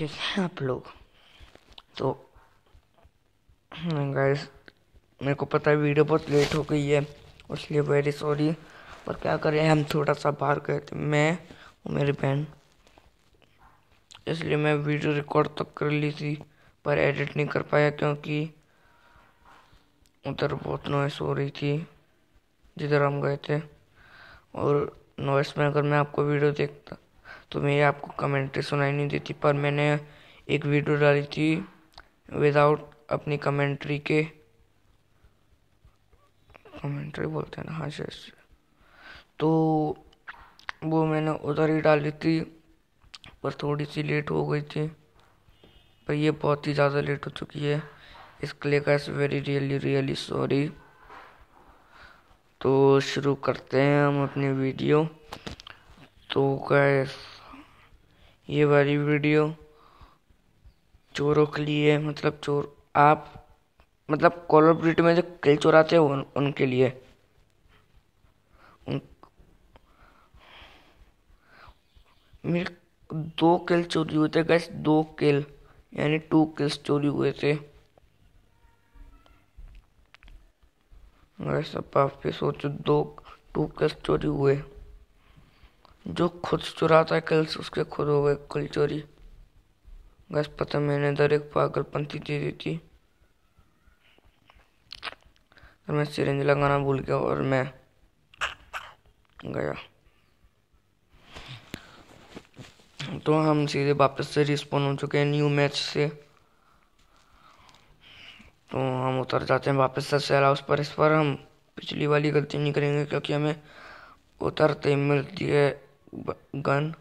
कैसे हैं आप लोग तो गाइस मेरे को पता है वीडियो बहुत लेट हो गई है उसलिए वेरी सॉरी पर क्या करें हम थोड़ा सा बाहर गए थे मैं और मेरी बहन इसलिए मैं वीडियो रिकॉर्ड तक कर ली थी पर एडिट नहीं कर पाया क्योंकि उधर बहुत नॉइस हो रही थी जिधर हम गए थे और नॉइस में अगर मैं आपको वीडियो देखता तो मेरे आपको कमेंट्री सुनाई नहीं देती पर मैंने एक वीडियो डाली थी विदाउट अपनी कमेंट्री के कमेंट्री बोलते हैं ना हाँ शेष तो वो मैंने उधर ही डाली थी पर थोड़ी सी लेट हो गई थी पर ये बहुत ही ज़्यादा लेट हो चुकी है इस क्ले का इस वेरी रियली रियली सॉरी तो शुरू करते हैं हम अपनी वीडियो तो गैस ये वाली वीडियो चोरों के लिए मतलब चोर आप मतलब कॉल ऑफ ड्यूटी में जो किल चोराते हैं उन, उनके लिए उन, मेरे दो किल चोरी हुए थे गैस दो किल यानी टू किल्स चोरी हुए थे गैस अब आप सोचो दो टू किल्स चोरी हुए जो खुद चुराता था कल उसके खुद हो गए कुल चोरी बस पता मैंने दर एक पागलपंथी दे दी थी और मैं सिरेंज लगाना भूल गया और मैं गया तो हम सीधे वापस से रिस्पॉन हो चुके हैं न्यू मैच से तो हम उतर जाते हैं वापस से सेल हाउस पर इस पर हम पिछली वाली गलती नहीं करेंगे क्योंकि हमें उतरते मिलती है गन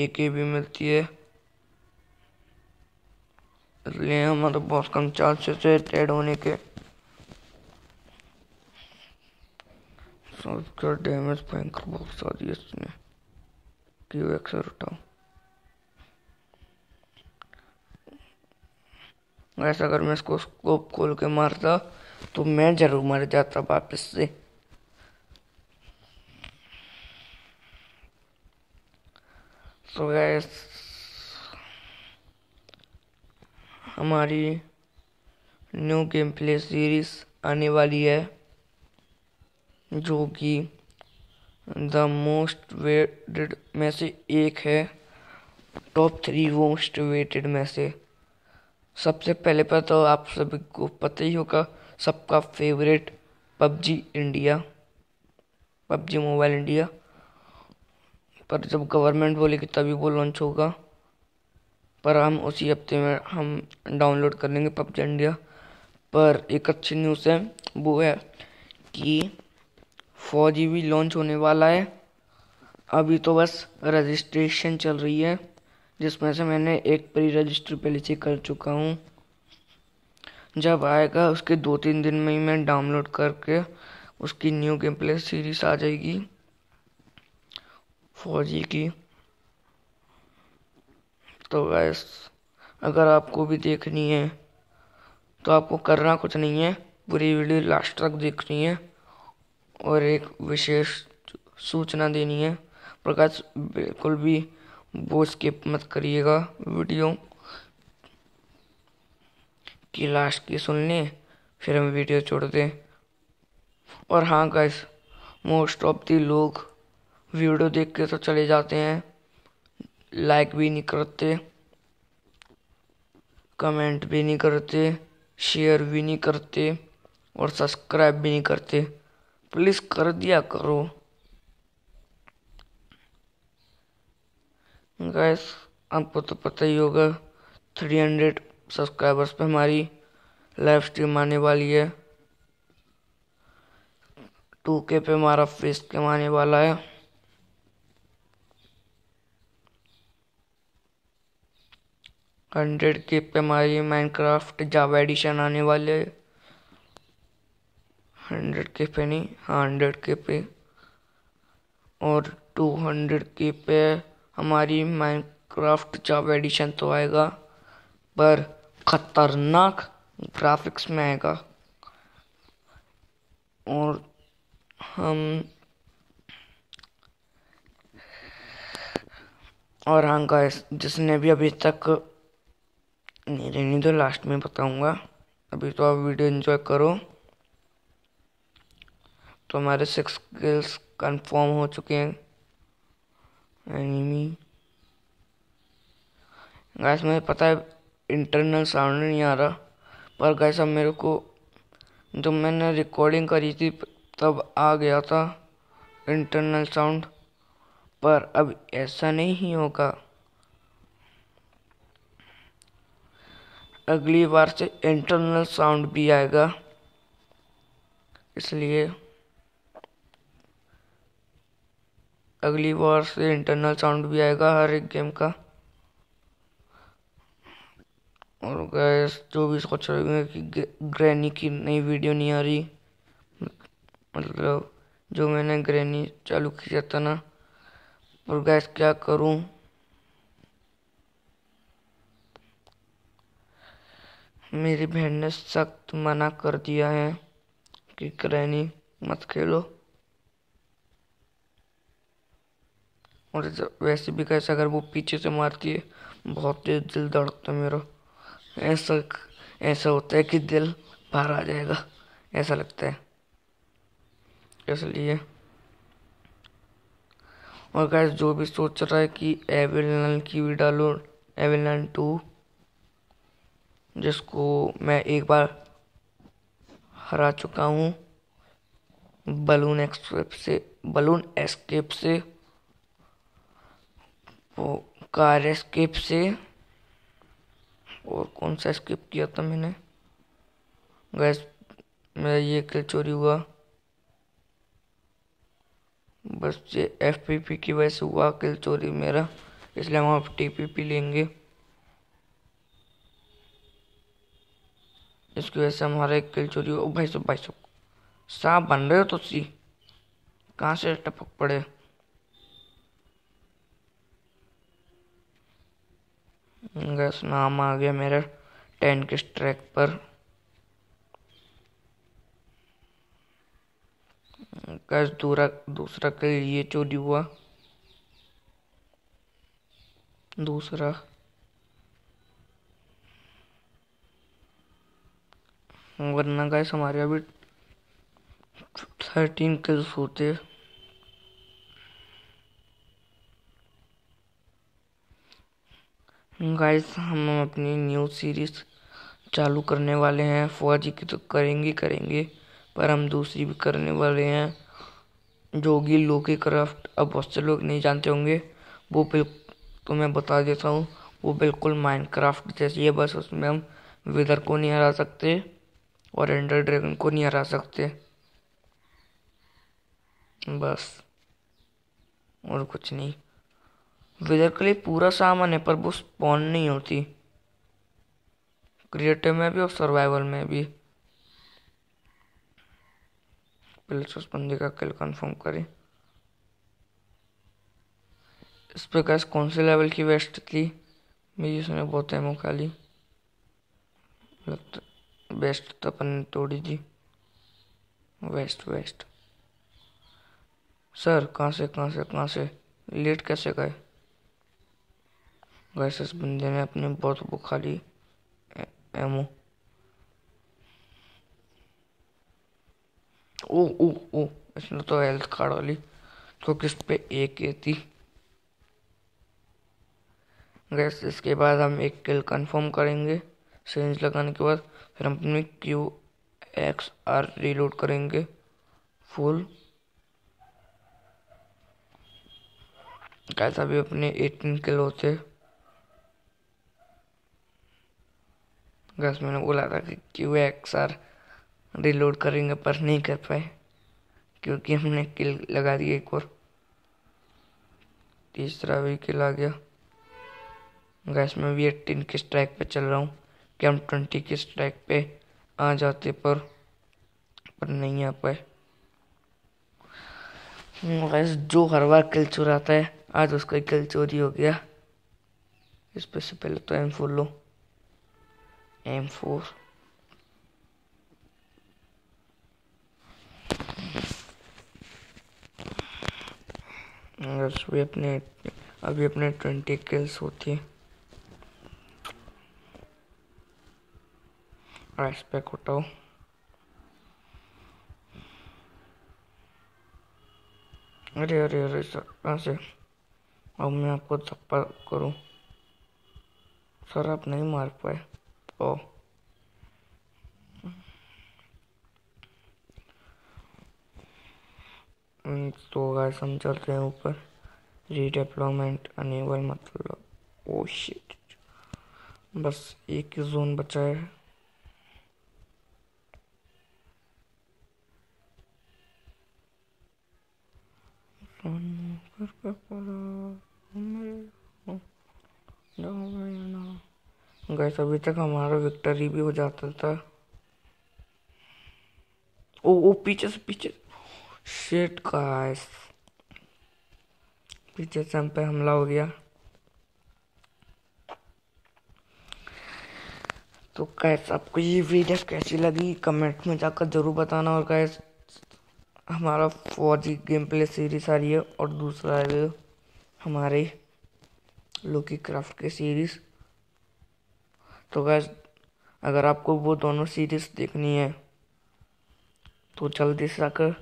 एके भी मिलती है इसलिए हमारे बहुत कम चांसेस है टेड होने के डैमेज भयंकर बहुत सारी है इसमें क्यों एक्सर उठाओ वैसे अगर मैं इसको स्कोप खोल के मारता तो मैं जरूर मर जाता वापस से सो गैस हमारी न्यू गेम प्ले सीरीज आने वाली है जो कि द मोस्ट वेटेड में से एक है टॉप थ्री मोस्ट वेटेड में से सबसे पहले पर तो आप सभी को पता ही होगा सबका favourite PUBG India PUBG mobile India पर जब गवर्नमेंट बोलेगी तभी वो लॉन्च होगा पर हम उसी हफ्ते में हम डाउनलोड कर लेंगे पबजी इंडिया पर एक अच्छी न्यूज़ है वो है कि फौजी भी लॉन्च होने वाला है अभी तो बस रजिस्ट्रेशन चल रही है जिसमें से मैंने एक प्री रजिस्टर पहले से कर चुका हूँ जब आएगा उसके दो तीन दिन में ही मैं डाउनलोड करके उसकी न्यू गेम प्ले सीरीज आ जाएगी फौजी की तो गैस अगर आपको भी देखनी है तो आपको करना कुछ नहीं है पूरी वीडियो लास्ट तक देखनी है और एक विशेष सूचना देनी है प्रकाश बिल्कुल भी वो स्किप मत करिएगा वीडियो की लास्ट की सुन लें फिर हम वीडियो छोड़ दें और हाँ गैस मोस्ट ऑफ दी लोग वीडियो देख के तो चले जाते हैं लाइक भी नहीं करते कमेंट भी नहीं करते शेयर भी नहीं करते और सब्सक्राइब भी नहीं करते प्लीज़ कर दिया करो गैस आपको तो पता ही होगा 300 सब्सक्राइबर्स पे हमारी लाइव स्ट्रीम आने वाली है टू के पे हमारा फेस कम आने वाला है हंड्रेड के पे हमारी माइनक्राफ्ट जावा एडिशन आने वाले हंड्रेड के पे नहीं हाँ हंड्रेड के पे और टू हंड्रेड के पे हमारी माइनक्राफ्ट जावा एडिशन तो आएगा पर खतरनाक ग्राफिक्स में आएगा और हम और हाँ गाइस जिसने भी अभी तक नहीं रहनी तो लास्ट में बताऊंगा अभी तो आप वीडियो एंजॉय करो तो हमारे सिक्स स्किल्स कंफर्म हो चुके हैं एनिमी गैस मुझे पता है इंटरनल साउंड नहीं आ रहा पर गैस अब मेरे को जब मैंने रिकॉर्डिंग करी थी तब आ गया था इंटरनल साउंड पर अब ऐसा नहीं होगा अगली बार से इंटरनल साउंड भी आएगा इसलिए अगली बार से इंटरनल साउंड भी आएगा हर एक गेम का और गैस जो भी सोच रहे होंगे कि ग्रैनी की नई वीडियो नहीं आ रही मतलब जो मैंने ग्रैनी चालू किया था ना और गैस क्या करूँ मेरी बहन ने सख्त मना कर दिया है कि क्रैनी मत खेलो और वैसे भी कैसे अगर वो पीछे से मारती है बहुत तेज दिल धड़कता मेरा ऐसा ऐसा होता है कि दिल बाहर आ जाएगा ऐसा लगता है इसलिए और गैस जो भी सोच रहा है कि एविल की भी डालो एविल टू जिसको मैं एक बार हरा चुका हूँ बलून एक्सकेप से बलून एस्केप से वो कार एस्केप से और कौन सा स्किप किया था मैंने गैस मेरा ये कल चोरी हुआ बस ये एफ पी पी की वजह से हुआ किल चोरी मेरा इसलिए हम आप टी पी पी लेंगे इसकी वजह से हमारे एक किल चोरी हो भाई सब भाई सब साफ बन रहे हो तो सी कहाँ से टपक पड़े गैस नाम आ गया मेरा टेन के ट्रैक पर गैस दूरा दूसरा के लिए चोरी हुआ दूसरा वरना गैस हमारे अभी थर्टीन किल्स होते गाइस हम अपनी न्यू सीरीज चालू करने वाले हैं फौजी की तो करेंगे करेंगे पर हम दूसरी भी करने वाले हैं जो होगी लोके क्राफ्ट अब बहुत से लोग नहीं जानते होंगे वो तो मैं बता देता हूँ वो बिल्कुल माइनक्राफ्ट जैसी है बस उसमें हम विदर को नहीं हरा सकते और एंडर ड्रैगन को नहीं हरा सकते बस और कुछ नहीं विदर के लिए पूरा सामान है पर वो स्पॉन नहीं होती क्रिएटिव में भी और सर्वाइवल में भी पहले तो उस बंदे का किल कंफर्म करें इस पर गैस कौन से लेवल की वेस्ट थी मेरी उसने बहुत एमो खाली लगता वेस्ट तो अपन तोड़ी जी वेस्ट वेस्ट सर कहाँ से कहाँ से कहाँ से लेट कैसे गए वैसे इस बंदे ने अपनी बहुत बुखा ली एमओ ओ ओ ओ इसने तो हेल्थ कार्ड वाली तो किस पे एक ही थी गैस इसके बाद हम एक किल कंफर्म करेंगे सेंज लगाने के बाद फिर हम अपने क्यू एक्स आर रीलोड करेंगे फुल कैसा भी अपने एटीन किलो से गैस मैंने बोला था कि क्यू एक्स आर रिलोड करेंगे पर नहीं कर पाए क्योंकि हमने किल लगा दिया एक और तीसरा भी किल आ गया गैस मैं भी एटीन के स्ट्राइक पे चल रहा हूँ कि हम ट्वेंटी के स्ट्राइक पे आ जाते पर पर नहीं आ पाए हम्म, जो हर बार किल चुराता है आज उसका किल चोरी हो गया इस पर से पहले तो एम फोर लो एम फोर अभी अपने अभी अपने ट्वेंटी किल्स होती है राइस पैक उठाओ अरे अरे अरे सर कहाँ से अब मैं आपको धप्पा करूँ सर आप नहीं मार पाए ओ तो गाय हम हैं ऊपर रीडेप्लॉयमेंट अनेबल मतलब ओ शिट बस एक ही जोन बचा है गैस अभी तक हमारा विक्टरी भी हो जाता था ओ ओ पीछे से पीछे शेट गाइस पीछे से हम पे हमला हो गया तो कैस आपको ये वीडियो कैसी लगी कमेंट में जाकर ज़रूर बताना और कैस हमारा फौजी गेम प्ले सीरीज आ रही है और दूसरा है हमारे लोकी क्राफ्ट के सीरीज तो गैस अगर आपको वो दोनों सीरीज देखनी है तो जल्दी से आकर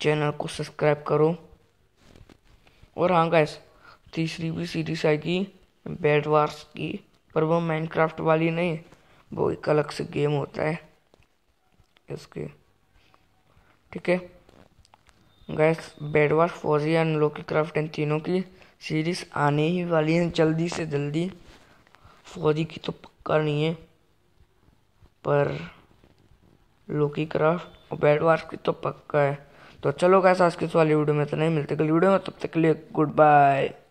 चैनल को सब्सक्राइब करो और हाँ गैस तीसरी भी सीरीज आएगी बैड वार्स की पर वो माइनक्राफ्ट वाली नहीं वो एक अलग से गेम होता है इसके ठीक है गैस बेडवास फौजी एंड लोकल क्राफ्ट इन तीनों की सीरीज आने ही वाली है जल्दी से जल्दी फौजी की तो पक्का नहीं है पर लोकी क्राफ्ट और बेडवास की तो पक्का है तो चलो गैस आज की इस वाली वीडियो में इतना ही मिलते कल वीडियो में तब तक के लिए गुड बाय